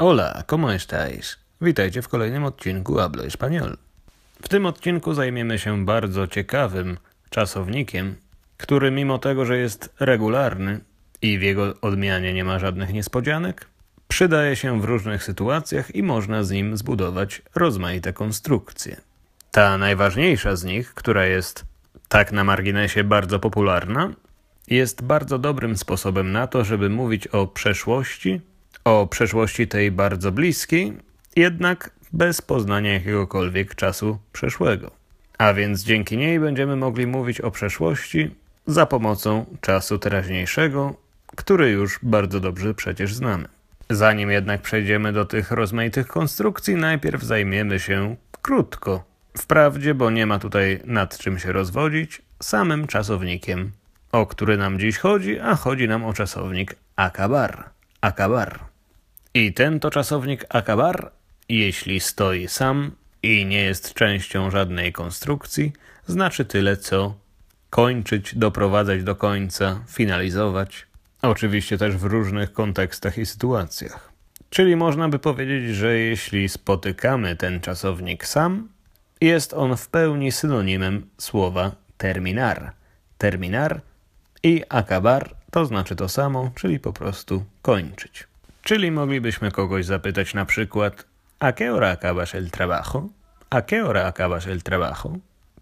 Hola, ¿cómo estáis? Witajcie w kolejnym odcinku Hablo Español. W tym odcinku zajmiemy się bardzo ciekawym czasownikiem, który mimo tego, że jest regularny i w jego odmianie nie ma żadnych niespodzianek, przydaje się w różnych sytuacjach i można z nim zbudować rozmaite konstrukcje. Ta najważniejsza z nich, która jest tak na marginesie bardzo popularna, jest bardzo dobrym sposobem na to, żeby mówić o przeszłości o przeszłości tej bardzo bliskiej, jednak bez poznania jakiegokolwiek czasu przeszłego. A więc dzięki niej będziemy mogli mówić o przeszłości za pomocą czasu teraźniejszego, który już bardzo dobrze przecież znamy. Zanim jednak przejdziemy do tych rozmaitych konstrukcji, najpierw zajmiemy się krótko. Wprawdzie, bo nie ma tutaj nad czym się rozwodzić, samym czasownikiem, o który nam dziś chodzi, a chodzi nam o czasownik akabar. Akabar. I ten to czasownik akabar, jeśli stoi sam i nie jest częścią żadnej konstrukcji, znaczy tyle co kończyć, doprowadzać do końca, finalizować. Oczywiście też w różnych kontekstach i sytuacjach. Czyli można by powiedzieć, że jeśli spotykamy ten czasownik sam, jest on w pełni synonimem słowa terminar. Terminar i akabar to znaczy to samo, czyli po prostu kończyć. Czyli moglibyśmy kogoś zapytać na przykład A qué hora acabas el trabajo? A qué hora acabas el trabajo?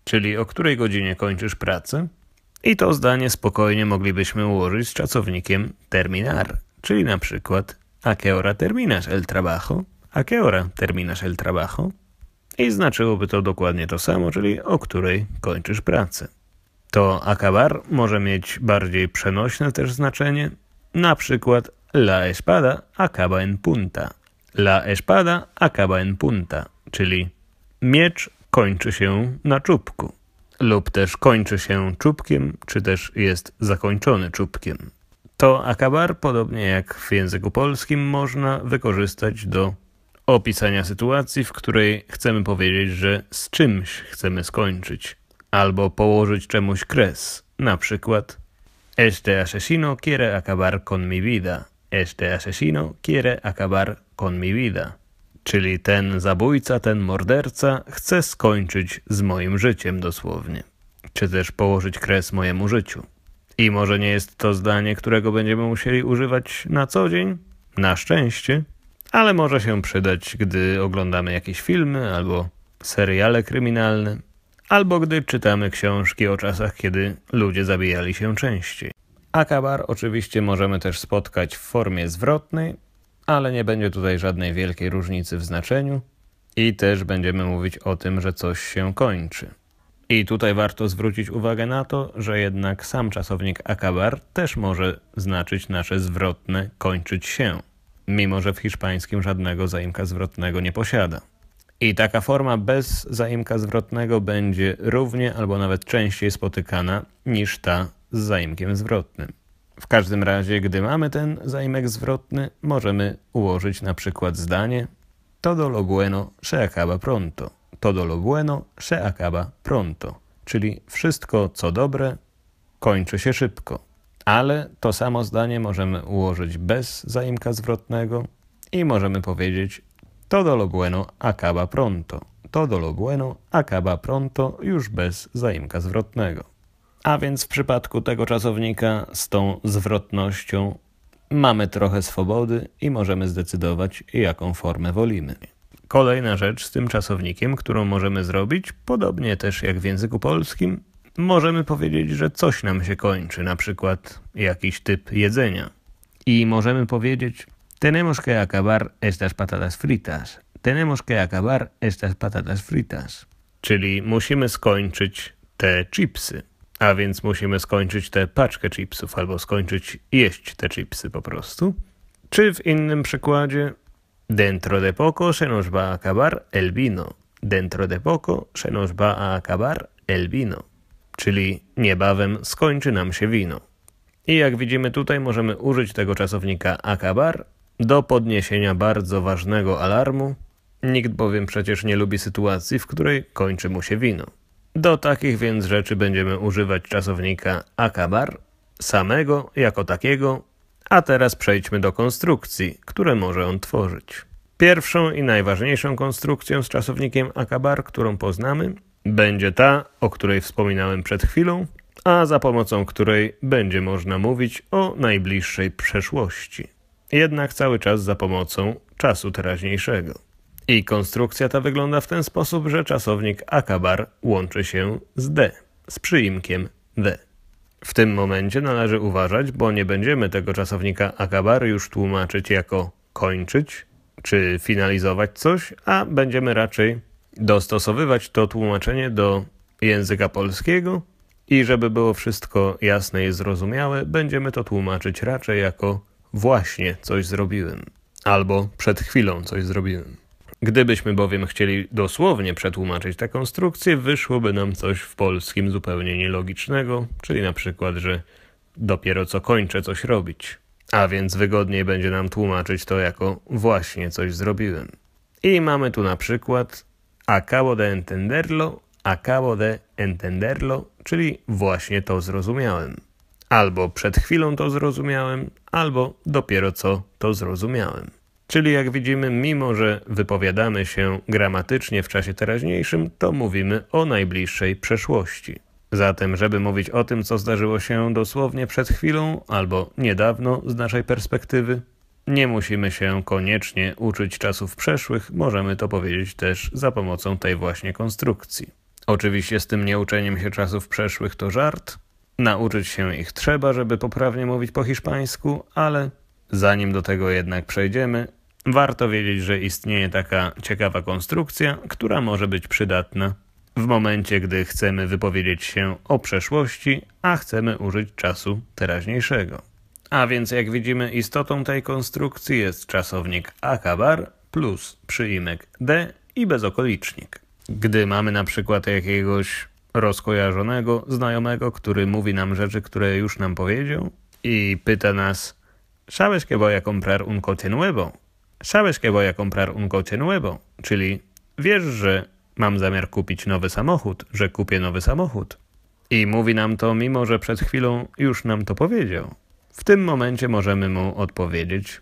Czyli o której godzinie kończysz pracę? I to zdanie spokojnie moglibyśmy ułożyć z czasownikiem terminar, czyli na przykład A qué hora terminas el trabajo? A qué hora terminas el trabajo? I znaczyłoby to dokładnie to samo, czyli o której kończysz pracę. To acabar może mieć bardziej przenośne też znaczenie, na przykład La espada acaba en punta. La espada acaba en punta, czyli miecz kończy się na czubku, lub też kończy się czubkiem, czy też jest zakończony czubkiem. To akabar, podobnie jak w języku polskim, można wykorzystać do opisania sytuacji, w której chcemy powiedzieć, że z czymś chcemy skończyć, albo położyć czemuś kres. Na przykład, Este asesino quiere acabar con mi vida. Este asesino quiere acabar con mi vida. Czyli ten zabójca, ten morderca chce skończyć z moim życiem dosłownie. Czy też położyć kres mojemu życiu. I może nie jest to zdanie, którego będziemy musieli używać na co dzień? Na szczęście. Ale może się przydać, gdy oglądamy jakieś filmy albo seriale kryminalne, albo gdy czytamy książki o czasach, kiedy ludzie zabijali się częściej. Akabar oczywiście możemy też spotkać w formie zwrotnej, ale nie będzie tutaj żadnej wielkiej różnicy w znaczeniu i też będziemy mówić o tym, że coś się kończy. I tutaj warto zwrócić uwagę na to, że jednak sam czasownik akabar też może znaczyć nasze zwrotne kończyć się, mimo że w hiszpańskim żadnego zaimka zwrotnego nie posiada. I taka forma bez zaimka zwrotnego będzie równie albo nawet częściej spotykana niż ta z zaimkiem zwrotnym. W każdym razie, gdy mamy ten zaimek zwrotny, możemy ułożyć na przykład zdanie Todo lo bueno se acaba pronto. Todo lo bueno se acaba pronto. Czyli wszystko, co dobre, kończy się szybko. Ale to samo zdanie możemy ułożyć bez zaimka zwrotnego i możemy powiedzieć Todo lo bueno acaba pronto. Todo lo bueno acaba pronto już bez zaimka zwrotnego. A więc w przypadku tego czasownika z tą zwrotnością mamy trochę swobody i możemy zdecydować, jaką formę wolimy. Kolejna rzecz z tym czasownikiem, którą możemy zrobić, podobnie też jak w języku polskim, możemy powiedzieć, że coś nam się kończy, na przykład jakiś typ jedzenia. I możemy powiedzieć: Tenemos que acabar estas patatas fritas. Tenemos que acabar estas patatas fritas. Czyli musimy skończyć te chipsy. A więc musimy skończyć tę paczkę chipsów albo skończyć jeść te chipsy po prostu. Czy w innym przykładzie? Dentro de poco se nos va a acabar el vino. Dentro de poco se nos va a acabar el vino. Czyli niebawem skończy nam się wino. I jak widzimy tutaj możemy użyć tego czasownika acabar do podniesienia bardzo ważnego alarmu. Nikt bowiem przecież nie lubi sytuacji, w której kończy mu się wino. Do takich więc rzeczy będziemy używać czasownika akabar, samego jako takiego, a teraz przejdźmy do konstrukcji, które może on tworzyć. Pierwszą i najważniejszą konstrukcją z czasownikiem akabar, którą poznamy, będzie ta, o której wspominałem przed chwilą, a za pomocą której będzie można mówić o najbliższej przeszłości. Jednak cały czas za pomocą czasu teraźniejszego. I konstrukcja ta wygląda w ten sposób, że czasownik akabar łączy się z d, z przyimkiem d. W tym momencie należy uważać, bo nie będziemy tego czasownika akabar już tłumaczyć jako kończyć czy finalizować coś, a będziemy raczej dostosowywać to tłumaczenie do języka polskiego i żeby było wszystko jasne i zrozumiałe, będziemy to tłumaczyć raczej jako właśnie coś zrobiłem albo przed chwilą coś zrobiłem. Gdybyśmy bowiem chcieli dosłownie przetłumaczyć tę konstrukcję, wyszłoby nam coś w polskim zupełnie nielogicznego, czyli na przykład, że dopiero co kończę coś robić, a więc wygodniej będzie nam tłumaczyć to jako właśnie coś zrobiłem. I mamy tu na przykład acabo de entenderlo, acabo de entenderlo, czyli właśnie to zrozumiałem. Albo przed chwilą to zrozumiałem, albo dopiero co to zrozumiałem. Czyli jak widzimy, mimo że wypowiadamy się gramatycznie w czasie teraźniejszym, to mówimy o najbliższej przeszłości. Zatem, żeby mówić o tym, co zdarzyło się dosłownie przed chwilą albo niedawno z naszej perspektywy, nie musimy się koniecznie uczyć czasów przeszłych, możemy to powiedzieć też za pomocą tej właśnie konstrukcji. Oczywiście z tym nieuczeniem się czasów przeszłych to żart. Nauczyć się ich trzeba, żeby poprawnie mówić po hiszpańsku, ale zanim do tego jednak przejdziemy, Warto wiedzieć, że istnieje taka ciekawa konstrukcja, która może być przydatna w momencie, gdy chcemy wypowiedzieć się o przeszłości, a chcemy użyć czasu teraźniejszego. A więc, jak widzimy, istotą tej konstrukcji jest czasownik akabar plus przyimek d i bezokolicznik. Gdy mamy na przykład jakiegoś rozkojarzonego znajomego, który mówi nam rzeczy, które już nam powiedział i pyta nas, ¿sabes que voy a comprar un coche nuevo? sabes que voy a comprar un coche nuevo, czyli wiesz, że mam zamiar kupić nowy samochód, że kupię nowy samochód. I mówi nam to, mimo że przed chwilą już nam to powiedział. W tym momencie możemy mu odpowiedzieć: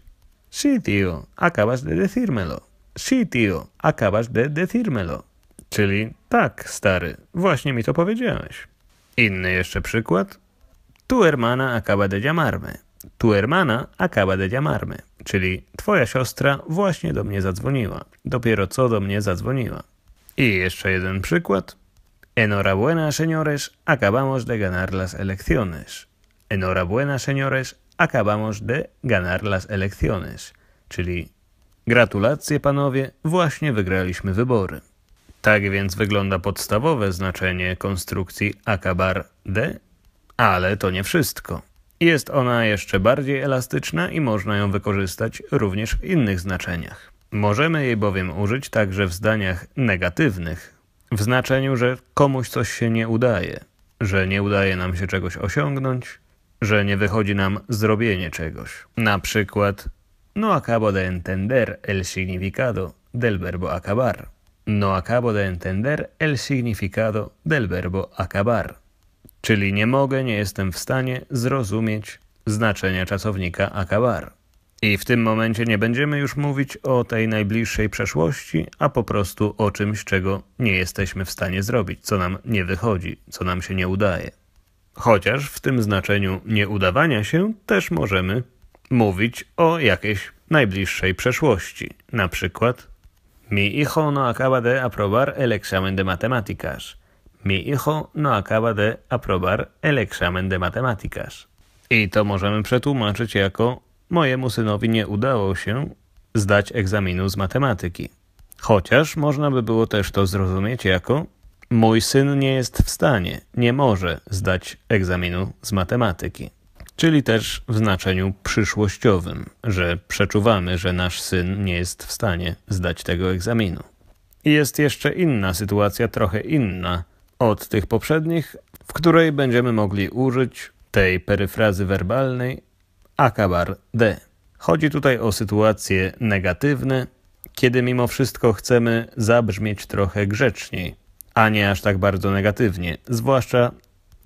Sí, tío, acabas de decírmelo. Sí, tío, acabas de decírmelo. Czyli tak, stary, właśnie mi to powiedziałeś. Inny jeszcze przykład. Tu hermana acaba de llamarme. Tu hermana acaba de llamarme czyli twoja siostra właśnie do mnie zadzwoniła. Dopiero co do mnie zadzwoniła. I jeszcze jeden przykład. Enhorabuena, señores, acabamos de ganar las elecciones. Enhorabuena, señores, acabamos de ganar las elecciones. Czyli gratulacje, panowie, właśnie wygraliśmy wybory. Tak więc wygląda podstawowe znaczenie konstrukcji acabar de, ale to nie wszystko. Jest ona jeszcze bardziej elastyczna i można ją wykorzystać również w innych znaczeniach. Możemy jej bowiem użyć także w zdaniach negatywnych, w znaczeniu, że komuś coś się nie udaje, że nie udaje nam się czegoś osiągnąć, że nie wychodzi nam zrobienie czegoś. Na przykład No acabo de entender el significado del verbo acabar. No acabo de entender el significado del verbo acabar czyli nie mogę, nie jestem w stanie zrozumieć znaczenia czasownika akabar. I w tym momencie nie będziemy już mówić o tej najbliższej przeszłości, a po prostu o czymś, czego nie jesteśmy w stanie zrobić, co nam nie wychodzi, co nam się nie udaje. Chociaż w tym znaczeniu nieudawania się też możemy mówić o jakiejś najbliższej przeszłości. Na przykład Mi hijo no acaba de aprobar el examen de matemáticas. Mi hijo no acaba de aprobar el examen de matemáticas. I to możemy przetłumaczyć jako mojemu synowi nie udało się zdać egzaminu z matematyki. Chociaż można by było też to zrozumieć jako mój syn nie jest w stanie, nie może zdać egzaminu z matematyki. Czyli też w znaczeniu przyszłościowym, że przeczuwamy, że nasz syn nie jest w stanie zdać tego egzaminu. I jest jeszcze inna sytuacja, trochę inna od tych poprzednich, w której będziemy mogli użyć tej peryfrazy werbalnej akabar d. Chodzi tutaj o sytuacje negatywne, kiedy mimo wszystko chcemy zabrzmieć trochę grzeczniej, a nie aż tak bardzo negatywnie, zwłaszcza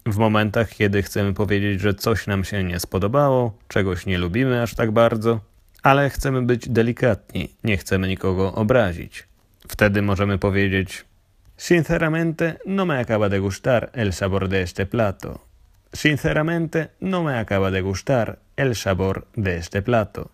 w momentach, kiedy chcemy powiedzieć, że coś nam się nie spodobało, czegoś nie lubimy aż tak bardzo, ale chcemy być delikatni, nie chcemy nikogo obrazić. Wtedy możemy powiedzieć Sinceramente no me acaba de gustar el sabor de este plato. Sinceramente no me acaba de gustar el sabor de este plato.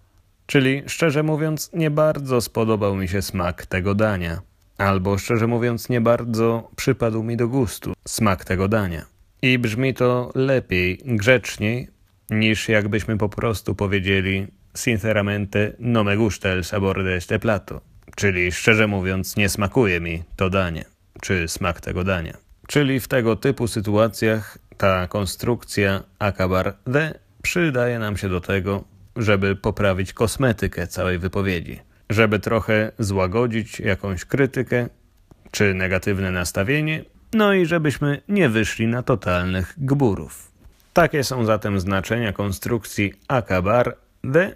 Czyli szczerze mówiąc, nie bardzo spodobał mi się smak tego dania. Albo szczerze mówiąc, nie bardzo przypadł mi do gustu smak tego dania. I brzmi to lepiej, grzeczniej, niż jakbyśmy po prostu powiedzieli sinceramente no me gusta el sabor de este plato. Czyli szczerze mówiąc, nie smakuje mi to danie czy smak tego dania. Czyli w tego typu sytuacjach ta konstrukcja akabar D przydaje nam się do tego, żeby poprawić kosmetykę całej wypowiedzi, żeby trochę złagodzić jakąś krytykę czy negatywne nastawienie, no i żebyśmy nie wyszli na totalnych gburów. Takie są zatem znaczenia konstrukcji akabar D,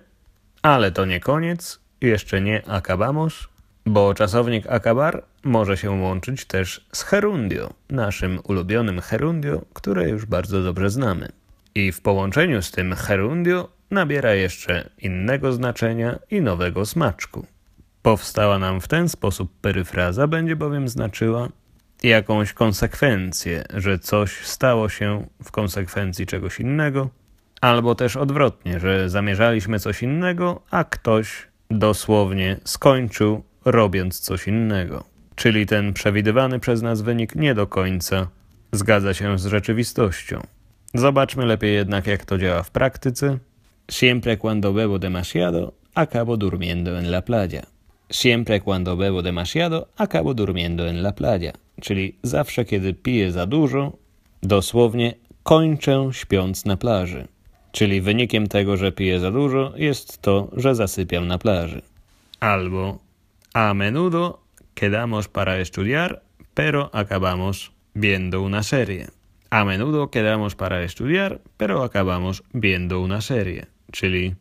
ale to nie koniec, jeszcze nie akabamos. Bo czasownik akabar może się łączyć też z herundio, naszym ulubionym herundio, które już bardzo dobrze znamy. I w połączeniu z tym herundio nabiera jeszcze innego znaczenia i nowego smaczku. Powstała nam w ten sposób peryfraza, będzie bowiem znaczyła jakąś konsekwencję, że coś stało się w konsekwencji czegoś innego, albo też odwrotnie, że zamierzaliśmy coś innego, a ktoś dosłownie skończył robiąc coś innego. Czyli ten przewidywany przez nas wynik nie do końca zgadza się z rzeczywistością. Zobaczmy lepiej jednak, jak to działa w praktyce. Siempre cuando bebo demasiado, acabo durmiendo en la playa. Siempre cuando bebo demasiado, acabo durmiendo en la playa. Czyli zawsze, kiedy piję za dużo, dosłownie kończę śpiąc na plaży. Czyli wynikiem tego, że piję za dużo, jest to, że zasypiam na plaży. Albo a menudo quedamos para estudiar, pero acabamos viendo una serie. A menudo quedamos para estudiar, pero acabamos viendo una serie. Czyli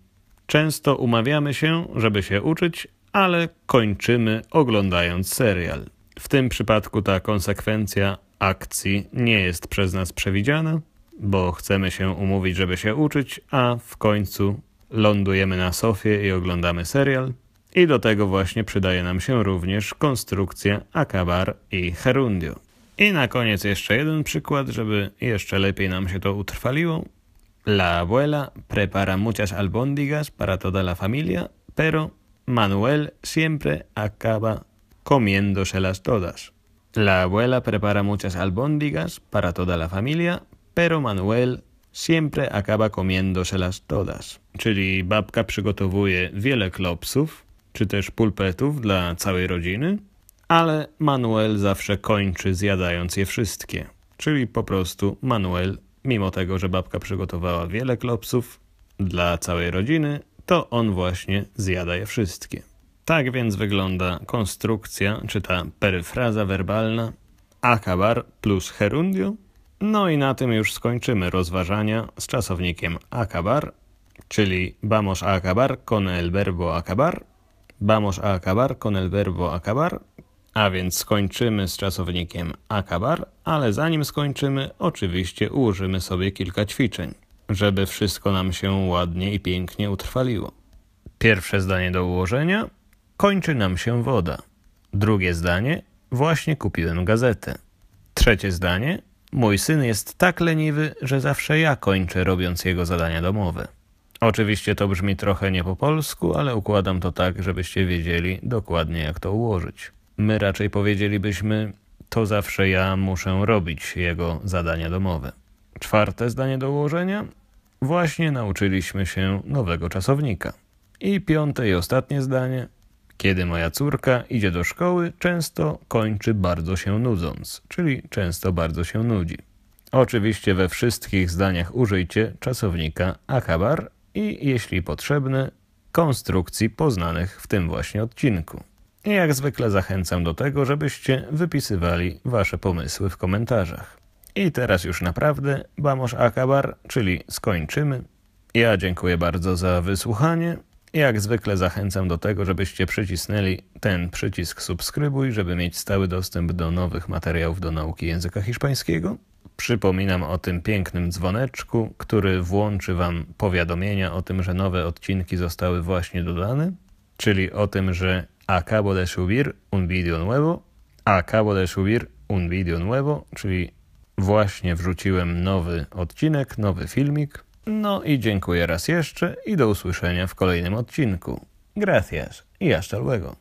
często umawiamy się, żeby się uczyć, ale kończymy oglądając serial. W tym przypadku ta konsekwencja akcji nie jest przez nas przewidziana, bo chcemy się umówić, żeby się uczyć, a w końcu lądujemy na sofie i oglądamy serial. I do tego właśnie przydaje nam się również konstrukcja akabar i herundio. I na koniec jeszcze jeden przykład, żeby jeszcze lepiej nam się to utrwaliło. La abuela prepara muchas albóndigas para toda la familia, pero Manuel siempre acaba comiéndoselas todas. La abuela prepara muchas albóndigas para toda la familia, pero Manuel siempre acaba comiéndoselas todas. Czyli babka przygotowuje wiele klopsów, czy też pulpetów dla całej rodziny, ale Manuel zawsze kończy zjadając je wszystkie. Czyli po prostu Manuel, mimo tego, że babka przygotowała wiele klopsów dla całej rodziny, to on właśnie zjada je wszystkie. Tak więc wygląda konstrukcja, czy ta peryfraza werbalna acabar plus herundio. No i na tym już skończymy rozważania z czasownikiem akabar, czyli vamos a acabar con el verbo acabar Vamos a acabar con el verbo acabar, a więc skończymy z czasownikiem acabar, ale zanim skończymy, oczywiście ułożymy sobie kilka ćwiczeń, żeby wszystko nam się ładnie i pięknie utrwaliło. Pierwsze zdanie do ułożenia: kończy nam się woda. Drugie zdanie: właśnie kupiłem gazetę. Trzecie zdanie: mój syn jest tak leniwy, że zawsze ja kończę robiąc jego zadania domowe. Oczywiście to brzmi trochę nie po polsku, ale układam to tak, żebyście wiedzieli dokładnie jak to ułożyć. My raczej powiedzielibyśmy, to zawsze ja muszę robić jego zadania domowe. Czwarte zdanie do ułożenia. Właśnie nauczyliśmy się nowego czasownika. I piąte i ostatnie zdanie. Kiedy moja córka idzie do szkoły, często kończy bardzo się nudząc, czyli często bardzo się nudzi. Oczywiście we wszystkich zdaniach użyjcie czasownika akabar i, jeśli potrzebne, konstrukcji poznanych w tym właśnie odcinku. I jak zwykle zachęcam do tego, żebyście wypisywali Wasze pomysły w komentarzach. I teraz już naprawdę Bamosz Akabar, czyli skończymy. Ja dziękuję bardzo za wysłuchanie. Jak zwykle zachęcam do tego, żebyście przycisnęli ten przycisk subskrybuj, żeby mieć stały dostęp do nowych materiałów do nauki języka hiszpańskiego. Przypominam o tym pięknym dzwoneczku, który włączy Wam powiadomienia o tym, że nowe odcinki zostały właśnie dodane, czyli o tym, że acabo de subir un video nuevo, acabo de subir un video nuevo, czyli właśnie wrzuciłem nowy odcinek, nowy filmik. No i dziękuję raz jeszcze i do usłyszenia w kolejnym odcinku. Gracias i hasta luego.